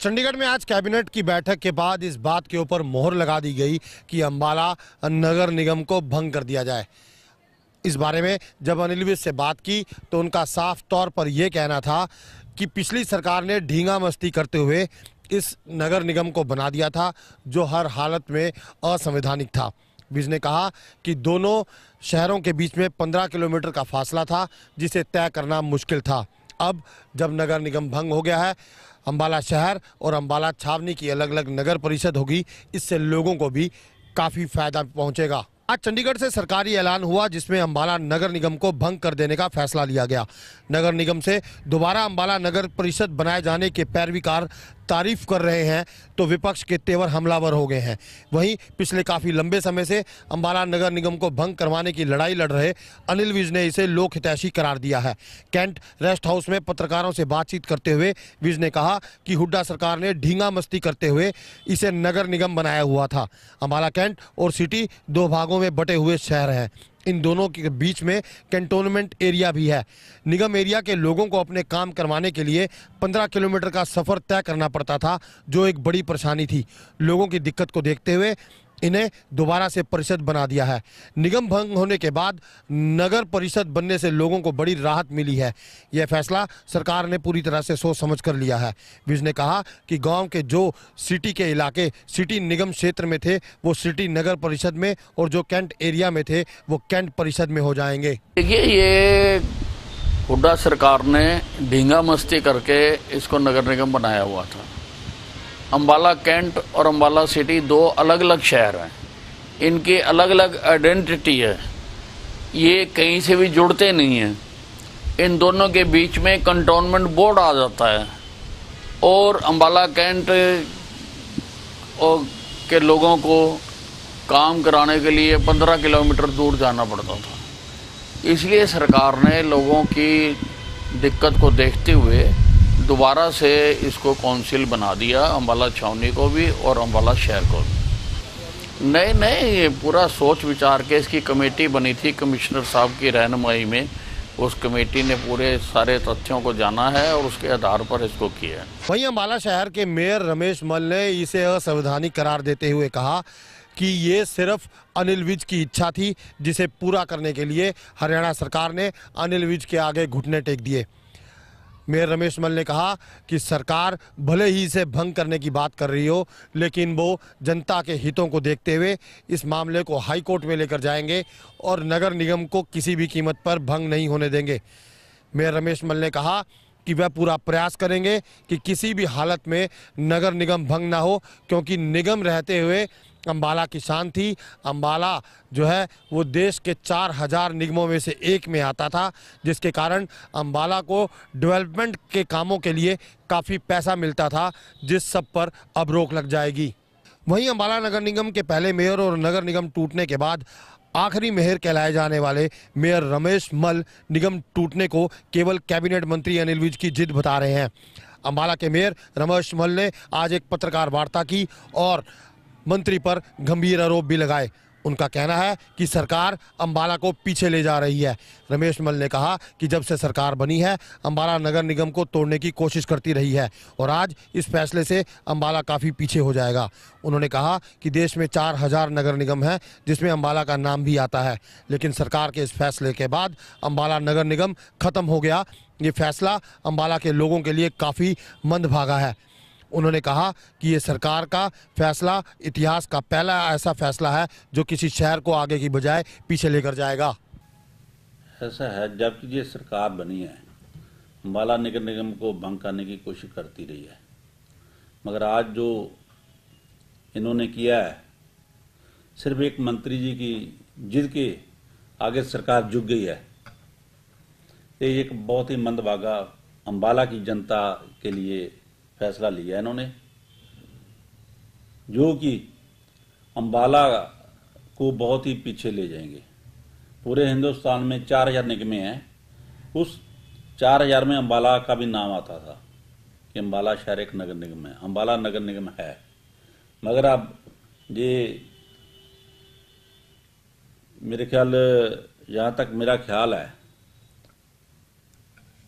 चंडीगढ़ में आज कैबिनेट की बैठक के बाद इस बात के ऊपर मोहर लगा दी गई कि अम्बाला नगर निगम को भंग कर दिया जाए इस बारे में जब अनिल विज से बात की तो उनका साफ तौर पर यह कहना था कि पिछली सरकार ने ढींगा मस्ती करते हुए इस नगर निगम को बना दिया था जो हर हालत में असंवैधानिक था विज ने कहा कि दोनों शहरों के बीच में 15 किलोमीटर का फासला था जिसे तय करना मुश्किल था अब जब नगर निगम भंग हो गया है अम्बाला शहर और अम्बाला छावनी की अलग अलग नगर परिषद होगी इससे लोगों को भी काफ़ी फायदा पहुंचेगा आज चंडीगढ़ से सरकारी ऐलान हुआ जिसमें अंबाला नगर निगम को भंग कर देने का फैसला लिया गया नगर निगम से दोबारा अंबाला नगर परिषद बनाए जाने के पैरवीकार तारीफ कर रहे हैं तो विपक्ष के तेवर हमलावर हो गए हैं वहीं पिछले काफ़ी लंबे समय से अम्बाला नगर निगम को भंग करवाने की लड़ाई लड़ रहे अनिल विज ने इसे लोक हितैषी करार दिया है कैंट रेस्ट हाउस में पत्रकारों से बातचीत करते हुए विज ने कहा कि हुड्डा सरकार ने ढींगा मस्ती करते हुए इसे नगर निगम बनाया हुआ था अम्बाला कैंट और सिटी दो भागों में बटे हुए शहर हैं इन दोनों के बीच में कंटोनमेंट एरिया भी है निगम एरिया के लोगों को अपने काम करवाने के लिए 15 किलोमीटर का सफ़र तय करना पड़ता था जो एक बड़ी परेशानी थी लोगों की दिक्कत को देखते हुए इन्हें दोबारा से परिषद बना दिया है निगम भंग होने के बाद नगर परिषद बनने से लोगों को बड़ी राहत मिली है यह फैसला सरकार ने पूरी तरह से सोच समझ कर लिया है विज ने कहा कि गांव के जो सिटी के इलाके सिटी निगम क्षेत्र में थे वो सिटी नगर परिषद में और जो कैंट एरिया में थे वो कैंट परिषद में हो जाएंगे देखिए ये हुडा सरकार ने ढींगा मस्ती करके इसको नगर निगम बनाया हुआ था अम्बाला कैंट और अम्बाला सिटी दो अलग अलग शहर हैं इनके अलग अलग आइडेंटिटी है ये कहीं से भी जुड़ते नहीं हैं इन दोनों के बीच में कंटोनमेंट बोर्ड आ जाता है और अम्बाला कैंट के लोगों को काम कराने के लिए पंद्रह किलोमीटर दूर जाना पड़ता था इसलिए सरकार ने लोगों की दिक्कत को देखते हुए दोबारा से इसको काउंसिल बना दिया अम्बाला छावनी को भी और अम्बाला शहर को भी नए नए पूरा सोच विचार के इसकी कमेटी बनी थी कमिश्नर साहब की रहनमई में उस कमेटी ने पूरे सारे तथ्यों को जाना है और उसके आधार पर इसको किया है वहीं अम्बाला शहर के मेयर रमेश मल ने इसे असंवैधानिक करार देते हुए कहा कि ये सिर्फ अनिल विज की इच्छा थी जिसे पूरा करने के लिए हरियाणा सरकार ने अनिल विज के आगे घुटने टेक दिए मेयर रमेश मल ने कहा कि सरकार भले ही इसे भंग करने की बात कर रही हो लेकिन वो जनता के हितों को देखते हुए इस मामले को हाईकोर्ट में लेकर जाएंगे और नगर निगम को किसी भी कीमत पर भंग नहीं होने देंगे मेयर रमेश मल ने कहा कि वह पूरा प्रयास करेंगे कि किसी भी हालत में नगर निगम भंग ना हो क्योंकि निगम रहते हुए अम्बाला किसान थी अम्बाला जो है वो देश के चार हजार निगमों में से एक में आता था जिसके कारण अम्बाला को डेवलपमेंट के कामों के लिए काफ़ी पैसा मिलता था जिस सब पर अब रोक लग जाएगी वहीं अम्बाला नगर निगम के पहले मेयर और नगर निगम टूटने के बाद आखिरी मेहर कहलाए जाने वाले मेयर रमेश मल निगम टूटने को केवल कैबिनेट मंत्री अनिल विज की जिद बता रहे हैं अम्बाला के मेयर रमेश मल ने आज एक पत्रकार वार्ता की और मंत्री पर गंभीर आरोप भी लगाए उनका कहना है कि सरकार अम्बाला को पीछे ले जा रही है रमेश मल ने कहा कि जब से सरकार बनी है अम्बाला नगर निगम को तोड़ने की कोशिश करती रही है और आज इस फैसले से अम्बाला काफ़ी पीछे हो जाएगा उन्होंने कहा कि देश में चार हजार नगर निगम हैं जिसमें अम्बाला का नाम भी आता है लेकिन सरकार के इस फैसले के बाद अम्बाला नगर निगम खत्म हो गया ये फैसला अम्बाला के लोगों के लिए काफ़ी मंद भागा है उन्होंने कहा कि ये सरकार का फैसला इतिहास का पहला ऐसा फैसला है जो किसी शहर को आगे की बजाय पीछे लेकर जाएगा ऐसा है जबकि ये सरकार बनी है अम्बाला नगर निगम को भंग करने की कोशिश करती रही है मगर आज जो इन्होंने किया है सिर्फ एक मंत्री जी की जिद के आगे सरकार झुक गई है ये एक बहुत ही मंदभागा अम्बाला की जनता के लिए फैसला लिया इन्होंने जो कि अंबाला को बहुत ही पीछे ले जाएंगे पूरे हिंदुस्तान में चार हजार निगमें हैं उस चार हजार में अम्बाला का भी नाम आता था कि अम्बाला शहर एक नगर निगम है अम्बाला नगर निगम है मगर अब ये मेरे ख्याल यहाँ तक मेरा ख्याल है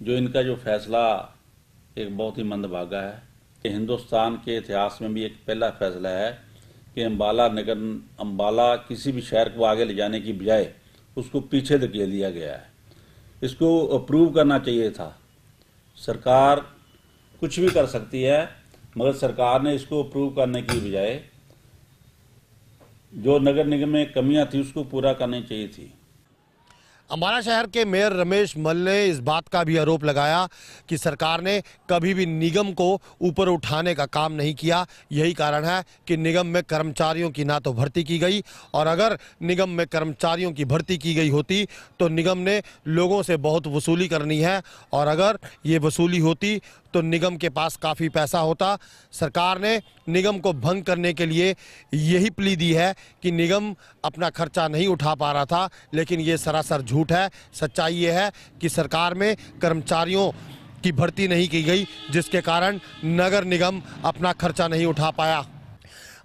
जो इनका जो फैसला एक बहुत ही मंदभागा है कि हिंदुस्तान के इतिहास में भी एक पहला फैसला है कि अम्बाला नगर अम्बाला किसी भी शहर को आगे ले जाने की बजाय उसको पीछे धके दिया गया है इसको अप्रूव करना चाहिए था सरकार कुछ भी कर सकती है मगर सरकार ने इसको अप्रूव करने की बजाय जो नगर निगम में कमियां थी उसको पूरा करनी चाहिए थी अम्बाला शहर के मेयर रमेश मल ने इस बात का भी आरोप लगाया कि सरकार ने कभी भी निगम को ऊपर उठाने का काम नहीं किया यही कारण है कि निगम में कर्मचारियों की ना तो भर्ती की गई और अगर निगम में कर्मचारियों की भर्ती की गई होती तो निगम ने लोगों से बहुत वसूली करनी है और अगर ये वसूली होती तो निगम के पास काफ़ी पैसा होता सरकार ने निगम को भंग करने के लिए यही प्ली दी है कि निगम अपना खर्चा नहीं उठा पा रहा था लेकिन ये सरासर झूठ है सच्चाई ये है कि सरकार में कर्मचारियों की भर्ती नहीं की गई जिसके कारण नगर निगम अपना खर्चा नहीं उठा पाया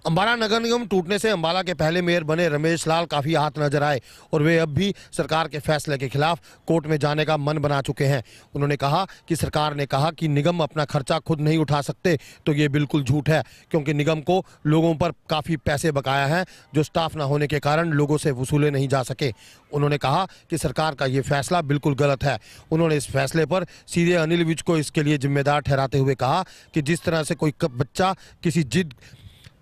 अम्बाला नगर निगम टूटने से अम्बाला के पहले मेयर बने रमेश लाल काफ़ी हाथ नजर आए और वे अब भी सरकार के फैसले के खिलाफ कोर्ट में जाने का मन बना चुके हैं उन्होंने कहा कि सरकार ने कहा कि निगम अपना खर्चा खुद नहीं उठा सकते तो ये बिल्कुल झूठ है क्योंकि निगम को लोगों पर काफ़ी पैसे बकाया हैं जो स्टाफ ना होने के कारण लोगों से वसूले नहीं जा सके उन्होंने कहा कि सरकार का ये फैसला बिल्कुल गलत है उन्होंने इस फैसले पर सीधे अनिल विज को इसके लिए जिम्मेदार ठहराते हुए कहा कि जिस तरह से कोई बच्चा किसी जिद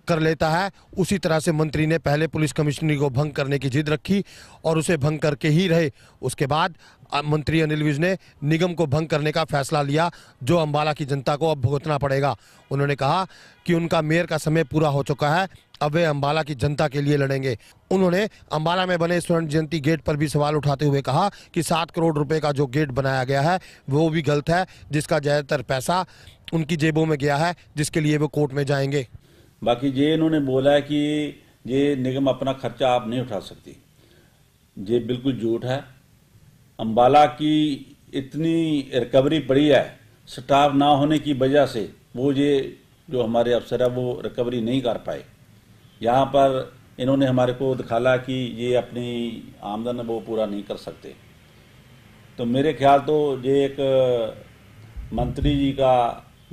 कर लेता है उसी तरह से मंत्री ने पहले पुलिस कमिश्नरी को भंग करने की जिद रखी और उसे भंग करके ही रहे उसके बाद मंत्री अनिल विज ने निगम को भंग करने का फैसला लिया जो अम्बाला की जनता को अब भुगतना पड़ेगा उन्होंने कहा कि उनका मेयर का समय पूरा हो चुका है अब वे अम्बाला की जनता के लिए लड़ेंगे उन्होंने अम्बाला में बने स्वर्ण जयंती गेट पर भी सवाल उठाते हुए कहा कि सात करोड़ रुपए का जो गेट बनाया गया है वो भी गलत है जिसका ज़्यादातर पैसा उनकी जेबों में गया है जिसके लिए वो कोर्ट में जाएंगे बाकी ये इन्होंने बोला है कि ये निगम अपना खर्चा आप नहीं उठा सकती ये बिल्कुल झूठ है अम्बाला की इतनी रिकवरी पड़ी है स्टाफ ना होने की वजह से वो ये जो हमारे अफसर है वो रिकवरी नहीं कर पाए यहाँ पर इन्होंने हमारे को दिखाला कि ये अपनी आमदन वो पूरा नहीं कर सकते तो मेरे ख्याल तो ये एक मंत्री जी का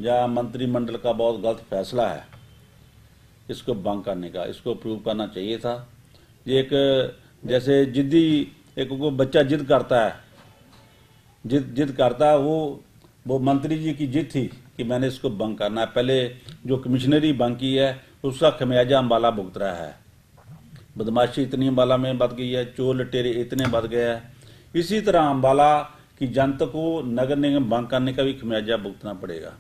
या मंत्रिमंडल का बहुत गलत फैसला है इसको बंक करने का इसको प्रूव करना चाहिए था ये एक जैसे जिद्दी एक को बच्चा जिद करता है जिद जिद करता है वो वो मंत्री जी की जिद थी कि मैंने इसको बंक करना है पहले जो कमिश्नरी बंक की है उसका खमियाजा अम्बाला भुगत रहा है बदमाशी इतनी अम्बाला में बढ़ गई है चोर लटेरे इतने बढ़ गए हैं इसी तरह अम्बाला की जनता को नगर निगम बंक करने का भी खमियाजा भुगतना पड़ेगा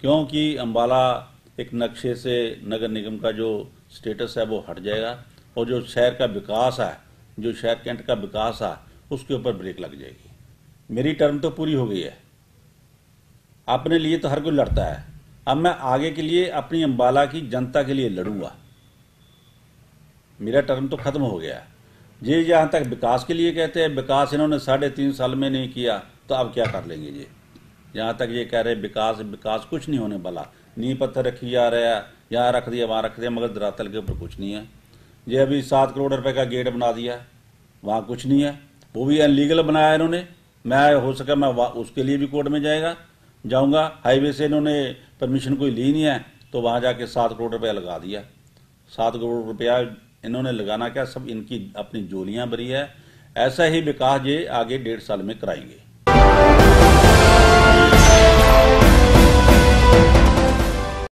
क्योंकि अम्बाला एक नक्शे से नगर निगम का जो स्टेटस है वो हट जाएगा और जो शहर का विकास है जो शहर कैंट का विकास है उसके ऊपर ब्रेक लग जाएगी मेरी टर्म तो पूरी हो गई है अपने लिए तो हर कोई लड़ता है अब मैं आगे के लिए अपनी अम्बाला की जनता के लिए लड़ूंगा मेरा टर्म तो खत्म हो गया ये जहाँ तक विकास के लिए कहते हैं विकास इन्होंने साढ़े तीन साल में नहीं किया तो अब क्या कर लेंगे ये जहाँ तक ये कह रहे विकास विकास कुछ नहीं होने वाला नींव पत्थर रखी जा रहा है यहाँ रख दिया वहाँ रख दिया मगर धरातल के ऊपर कुछ नहीं है ये अभी सात करोड़ रुपए का गेट बना दिया वहाँ कुछ नहीं है वो भी अनलीगल बनाया इन्होंने मैं हो सका मैं उसके लिए भी कोर्ट में जाएगा जाऊँगा हाईवे से इन्होंने परमिशन कोई ली नहीं है तो वहाँ जाके सात करोड़ रुपया लगा दिया सात करोड़ रुपया इन्होंने लगाना क्या सब इनकी अपनी जोलियाँ भरी है ऐसा ही विकास ये आगे डेढ़ साल में कराएंगे